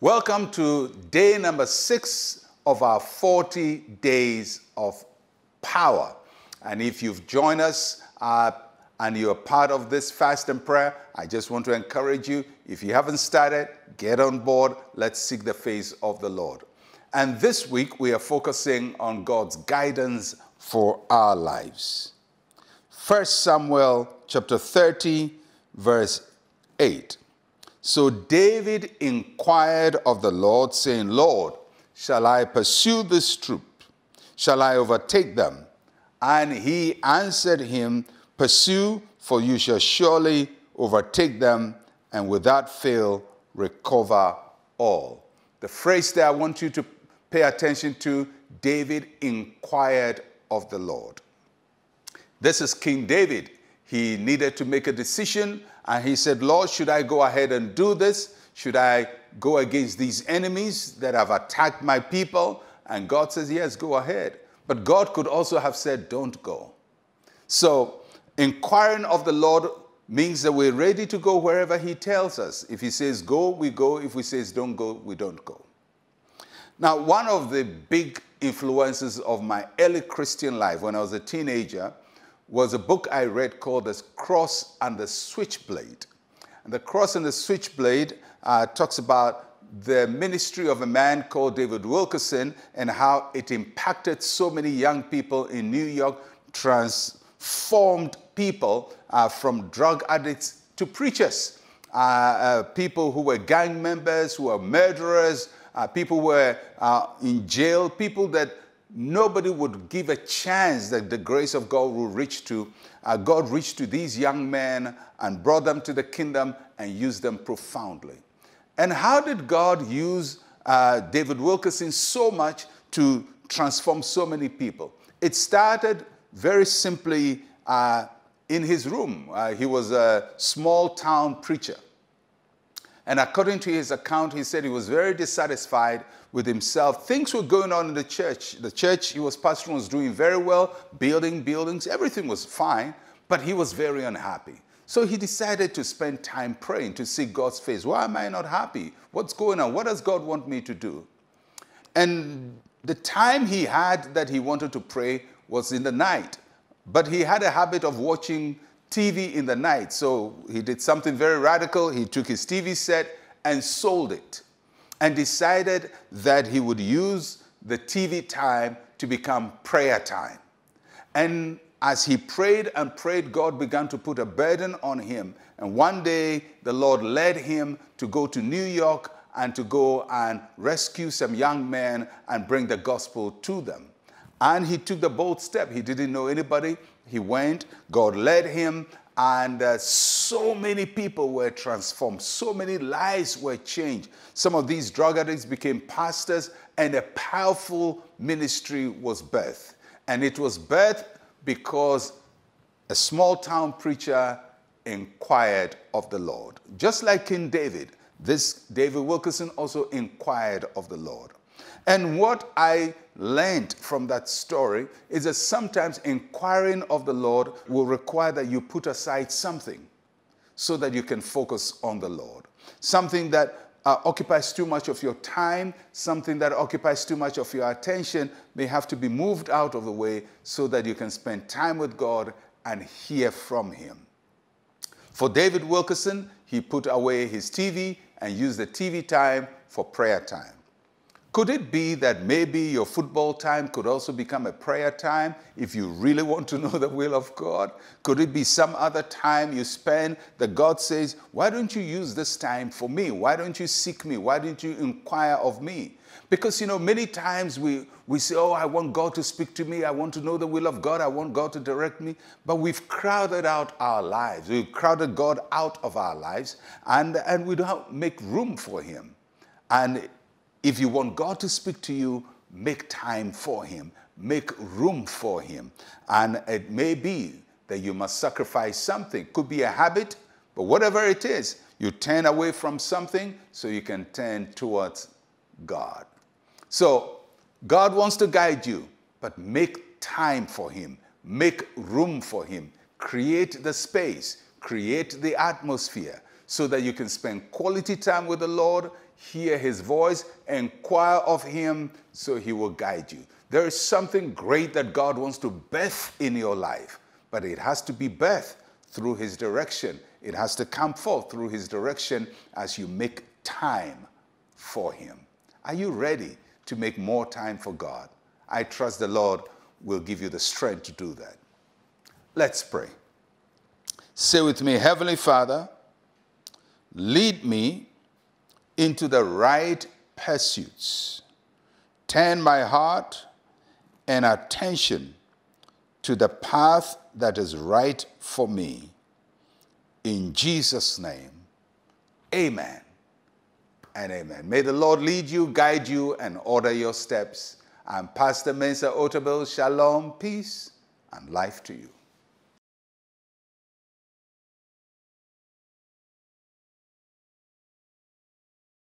Welcome to day number six of our 40 days of power. And if you've joined us uh, and you're part of this fast and prayer, I just want to encourage you if you haven't started, get on board. Let's seek the face of the Lord. And this week, we are focusing on God's guidance for our lives. 1 Samuel chapter 30, verse 8. So David inquired of the Lord, saying, Lord, shall I pursue this troop? Shall I overtake them? And he answered him, Pursue, for you shall surely overtake them, and without fail recover all. The phrase there I want you to pay attention to David inquired of the Lord. This is King David he needed to make a decision, and he said, Lord, should I go ahead and do this? Should I go against these enemies that have attacked my people? And God says, Yes, go ahead. But God could also have said, Don't go. So, inquiring of the Lord means that we're ready to go wherever He tells us. If He says go, we go. If He says don't go, we don't go. Now, one of the big influences of my early Christian life when I was a teenager was a book I read called The Cross and the Switchblade. And the Cross and the Switchblade uh, talks about the ministry of a man called David Wilkerson and how it impacted so many young people in New York, transformed people uh, from drug addicts to preachers, uh, uh, people who were gang members, who were murderers, uh, people who were uh, in jail, people that nobody would give a chance that the grace of God will reach to. Uh, God reached to these young men and brought them to the kingdom and used them profoundly. And how did God use uh, David Wilkerson so much to transform so many people? It started very simply uh, in his room. Uh, he was a small town preacher. And according to his account, he said he was very dissatisfied with himself. Things were going on in the church. The church he was pastoring was doing very well, building buildings, everything was fine, but he was very unhappy. So he decided to spend time praying to see God's face. Why am I not happy? What's going on? What does God want me to do? And the time he had that he wanted to pray was in the night. But he had a habit of watching TV in the night. So he did something very radical. He took his TV set and sold it and decided that he would use the TV time to become prayer time. And as he prayed and prayed, God began to put a burden on him. And one day, the Lord led him to go to New York and to go and rescue some young men and bring the gospel to them. And he took the bold step. He didn't know anybody. He went, God led him, and uh, so many people were transformed. So many lives were changed. Some of these drug addicts became pastors, and a powerful ministry was birthed. And it was birthed because a small town preacher inquired of the Lord. Just like King David, this David Wilkerson also inquired of the Lord. And what I learned from that story is that sometimes inquiring of the Lord will require that you put aside something so that you can focus on the Lord. Something that uh, occupies too much of your time, something that occupies too much of your attention may have to be moved out of the way so that you can spend time with God and hear from Him. For David Wilkerson, he put away his TV and used the TV time for prayer time. Could it be that maybe your football time could also become a prayer time if you really want to know the will of God? Could it be some other time you spend that God says, Why don't you use this time for me? Why don't you seek me? Why don't you inquire of me? Because, you know, many times we, we say, Oh, I want God to speak to me. I want to know the will of God. I want God to direct me. But we've crowded out our lives. We've crowded God out of our lives, and, and we don't make room for Him. And if you want God to speak to you, make time for Him, make room for Him. And it may be that you must sacrifice something. Could be a habit, but whatever it is, you turn away from something so you can turn towards God. So God wants to guide you, but make time for Him, make room for Him, create the space, create the atmosphere so that you can spend quality time with the Lord hear his voice, inquire of him, so he will guide you. There is something great that God wants to birth in your life, but it has to be birthed through his direction. It has to come forth through his direction as you make time for him. Are you ready to make more time for God? I trust the Lord will give you the strength to do that. Let's pray. Say with me, Heavenly Father, lead me into the right pursuits. Turn my heart and attention to the path that is right for me. In Jesus' name, amen and amen. May the Lord lead you, guide you, and order your steps. I'm Pastor Mensah Otterbill. Shalom, peace, and life to you.